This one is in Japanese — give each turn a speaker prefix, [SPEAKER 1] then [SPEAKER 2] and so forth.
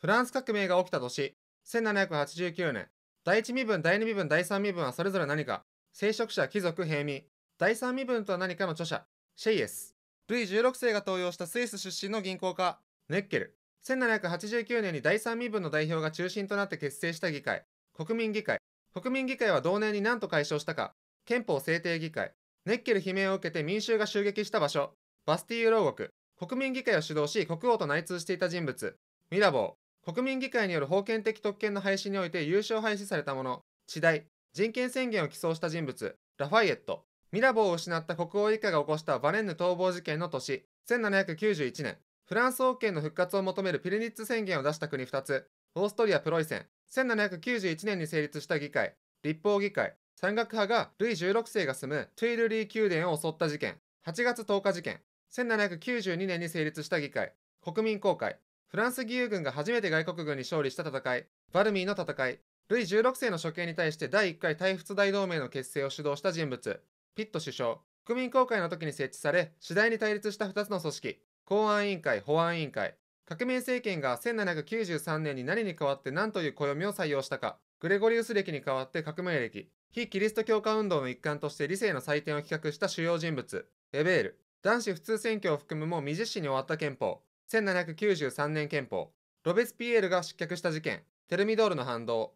[SPEAKER 1] フランス革命が起きた年、1789年、第一身分、第二身分、第三身分はそれぞれ何か、聖職者、貴族、平民、第三身分とは何かの著者、シェイエス。ルイ16世が登用したスイス出身の銀行家、ネッケル。1789年に第三身分の代表が中心となって結成した議会、国民議会。国民議会は同年に何と解消したか、憲法制定議会。ネッケル悲鳴を受けて民衆が襲撃した場所、バスティーユ牢獄。国民議会を主導し、国王と内通していた人物、ミラボ国民議会による封建的特権の廃止において優勝廃止されたもの、地代、人権宣言を起草した人物、ラファイエット、ミラボーを失った国王一家が起こしたバレンヌ逃亡事件の年、1791年、フランス王権の復活を求めるピルニッツ宣言を出した国2つ、オーストリア・プロイセン、1791年に成立した議会、立法議会、山岳派がルイ16世が住むトゥイルリー宮殿を襲った事件、8月10日事件、1792年に成立した議会、国民公会、フランス義勇軍が初めて外国軍に勝利した戦い、バルミーの戦い、ルイ16世の処刑に対して第1回大仏大同盟の結成を主導した人物、ピット首相、国民公会の時に設置され、次第に対立した2つの組織、公安委員会、保安委員会、革命政権が1793年に何に代わって何という暦を採用したか、グレゴリウス歴に代わって革命歴、非キリスト教化運動の一環として理性の祭典を企画した主要人物、エベール、男子普通選挙を含むも未実施に終わった憲法、1793年憲法、ロベスピエールが失脚した事件、テルミドールの反動、